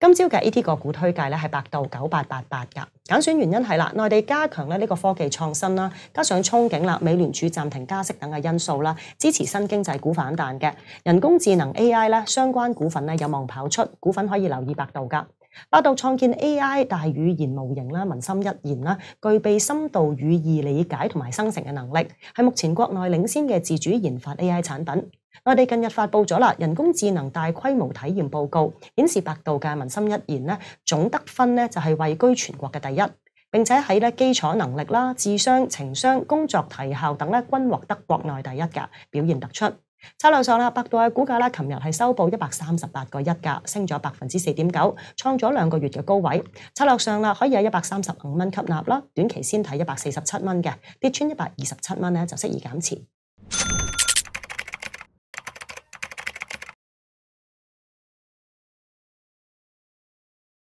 今朝嘅 A T 个股推介咧系百度九八八八噶，拣选原因系啦，内地加强咧呢个科技创新啦，加上憧憬啦，美联储暂停加息等嘅因素啦，支持新经济股反弹嘅人工智能 A I 咧相关股份咧有望跑出，股份可以留意百度噶，百度创建 A I 大语言模型啦，文心一言啦，具备深度语义理解同埋生成嘅能力，系目前国内领先嘅自主研发 A I 产品。我哋近日發布咗啦人工智能大規模體驗報告，顯示百度嘅民心一言咧總得分咧就係位居全國嘅第一，並且喺咧基礎能力啦、智商、情商、工作提效等咧均獲得國內第一嘅表現突出。策略上啦，百度嘅股價啦，琴日係收報一百三十八個一價，升咗百分之四點九，創咗兩個月嘅高位。策略上啦，可以喺一百三十五蚊吸納啦，短期先睇一百四十七蚊嘅跌穿一百二十七蚊咧就適宜減持。